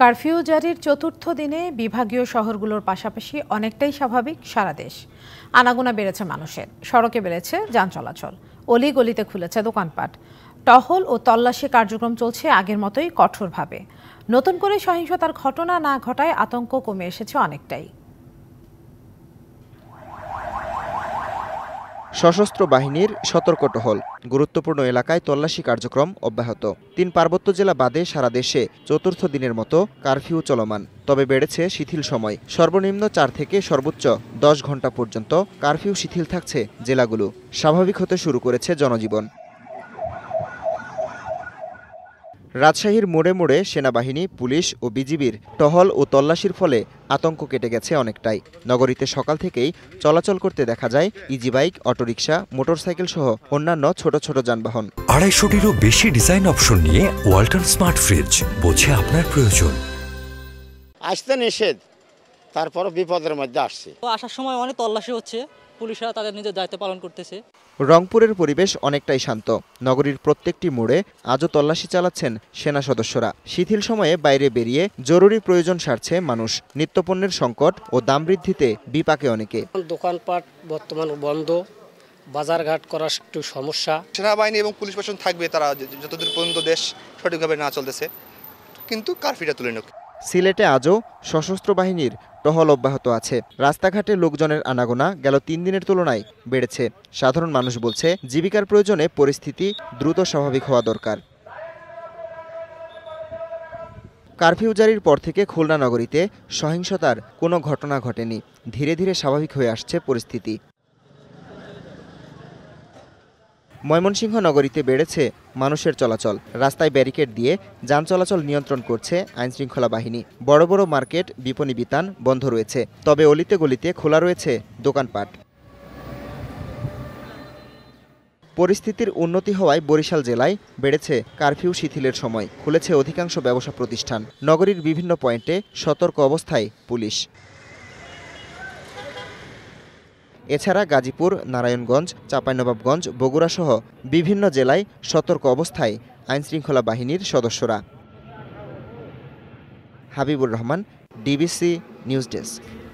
curfew জারির চতুর্থ দিনে বিভাগীয় শহরগুলোর পাশাপাশি অনেকটাই স্বাভাবিক সারা দেশ আনাগোনা বেড়েছে মানুষের সড়কে বেড়েছে যান চলাচল অলি গলিতে খুলেছে দোকানপাট টহল ও তল্লাশি কার্যক্রম চলছে আগের মতোই কঠোরভাবে নতুন করে সহিংসতার ঘটনা না ঘটায় আতঙ্ক কমে এসেছে অনেকটাই সশস্ত্র বাহিনীর সতর্ক টহল গুরুত্বপূর্ণ এলাকায় তল্লাশি কার্যক্রম অব্যাহত তিন পার্বত্য জেলা বাদে সারা দেশে চতুর্থ দিনের মতো কারফিউ চলমান তবে বেড়েছে শিথিল সময় সর্বনিম্ন চার থেকে সর্বোচ্চ দশ ঘন্টা পর্যন্ত কারফিউ শিথিল থাকছে জেলাগুলো স্বাভাবিক হতে শুরু করেছে জনজীবন রাজশাহীর মোড়ে মোড়ে সেনাবাহিনী পুলিশ ও বিজিবির টহল ও তল্লাশির ফলে আতঙ্ক কেটে গেছে অনেকটাই নগরীতে সকাল থেকেই চলাচল করতে দেখা যায় ইজি বাইক অটোরিকশা মোটরসাইকেল সহ অন্যান্য ছোট ছোট যানবাহন আড়াইশোটিরও বেশি ডিজাইন অপশন নিয়ে ওয়াল্টন স্মার্ট ফ্রিজ বোঝে আপনার প্রয়োজন আসতে নিষেধ তারপর বিপদের মধ্যে আসছে আসার সময় অনেক তল্লাশি হচ্ছে পুলিশরা তাদের নিজের দায়িত্ব পালন করতেছে রংপুরের পরিবেশ অনেকটাই শান্ত নগরীর প্রত্যেকটি মোড়ে আজও তল্লাশি চালাচ্ছেন সেনা সদস্যরা শিথিল সময়ে বাইরে বেরিয়ে জরুরি প্রয়োজন সারছে মানুষ নিত্যপণ্যের সংকট ও দাম বৃদ্ধিতে বিপাকে অনেকে দোকানপাট বর্তমান বন্ধ বাজারঘাট করা একটু সমস্যা সেনাবাহিনী এবং পুলিশ প্রশাসন থাকবে তারা যতদূর পর্যন্ত দেশ সঠিকভাবে না চলতেছে কিন্তু কারফিটা তুলে নেবে সিলেটে আজও সশস্ত্র বাহিনীর টহল অব্যাহত আছে রাস্তাঘাটে লোকজনের আনাগোনা গেল তিন দিনের তুলনায় বেড়েছে সাধারণ মানুষ বলছে জীবিকার প্রয়োজনে পরিস্থিতি দ্রুত স্বাভাবিক হওয়া দরকার কারফিউ জারির পর থেকে খুলনা নগরীতে সহিংসতার কোনো ঘটনা ঘটেনি ধীরে ধীরে স্বাভাবিক হয়ে আসছে পরিস্থিতি ময়মনসিংহ নগরীতে বেড়েছে মানুষের চলাচল রাস্তায় ব্যারিকেড দিয়ে যান চলাচল নিয়ন্ত্রণ করছে আইনশৃঙ্খলা বাহিনী বড় বড় মার্কেট বিপণী বিতান বন্ধ রয়েছে তবে অলিতে গলিতে খোলা রয়েছে দোকানপাট পরিস্থিতির উন্নতি হওয়ায় বরিশাল জেলায় বেড়েছে কারফিউ শিথিলের সময় খুলেছে অধিকাংশ ব্যবসা প্রতিষ্ঠান নগরীর বিভিন্ন পয়েন্টে সতর্ক অবস্থায় পুলিশ এছাড়া গাজীপুর নারায়ণগঞ্জ চাঁপাইনবাবগঞ্জ বগুড়াসহ বিভিন্ন জেলায় সতর্ক অবস্থায় আইনশৃঙ্খলা বাহিনীর সদস্যরা Habibur Rahman DBC news desk